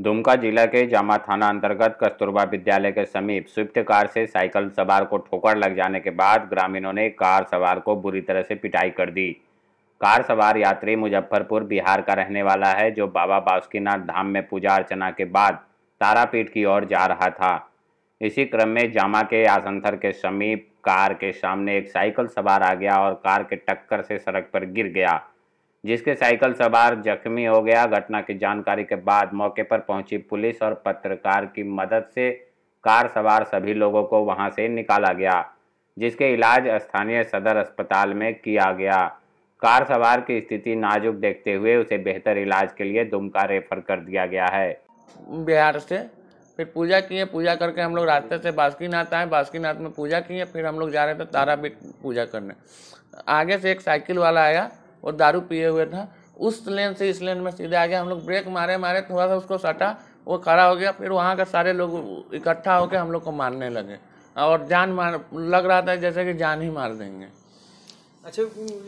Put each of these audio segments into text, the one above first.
दुमका जिला के जामा थाना अंतर्गत कस्तूरबा विद्यालय के समीप स्विफ्ट कार से साइकिल सवार को ठोकर लग जाने के बाद ग्रामीणों ने कार सवार को बुरी तरह से पिटाई कर दी कार सवार यात्री मुजफ्फरपुर बिहार का रहने वाला है जो बाबा बासुकीनाथ धाम में पूजा अर्चना के बाद तारापीठ की ओर जा रहा था इसी क्रम में जामा के आसंथर के समीप कार के सामने एक साइकिल सवार आ गया और कार के टक्कर से सड़क पर गिर गया जिसके साइकिल सवार जख्मी हो गया घटना की जानकारी के बाद मौके पर पहुंची पुलिस और पत्रकार की मदद से कार सवार सभी लोगों को वहां से निकाला गया जिसके इलाज स्थानीय सदर अस्पताल में किया गया कार सवार की स्थिति नाजुक देखते हुए उसे बेहतर इलाज के लिए दुमका रेफर कर दिया गया है बिहार से फिर पूजा किए पूजा करके हम लोग रास्ते से बासुकीनाथ आए बासुकीनाथ में पूजा किए फिर हम लोग जा रहे थे तारापीठ पूजा करने आगे से एक साइकिल वाला आया और दारू पिए हुए था उस लेन से इस लेन में सीधे आ गया हम लोग ब्रेक मारे मारे थोड़ा सा उसको सटा वो खड़ा हो गया फिर वहाँ का सारे लोग इकट्ठा होकर हम लोग को मारने लगे और जान मार लग रहा था जैसे कि जान ही मार देंगे अच्छा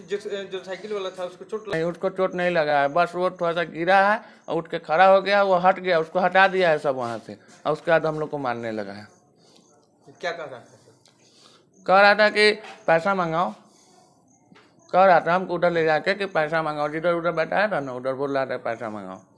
जो जो साइकिल वाला था उसको चोट नहीं उसको चोट नहीं लगा है बस वो थोड़ा सा गिरा है और उठ के खड़ा हो गया वो हट गया उसको हटा दिया है सब वहाँ से और उसके बाद हम लोग को मारने लगा है क्या कह रहा था कह रहा था कि पैसा मंगाओ कह रहा था हमको उधर ले जाके कि पैसा मंगाओ जिधर उधर बैठा है था ना उधर बोल रहा था पैसा मंगाओ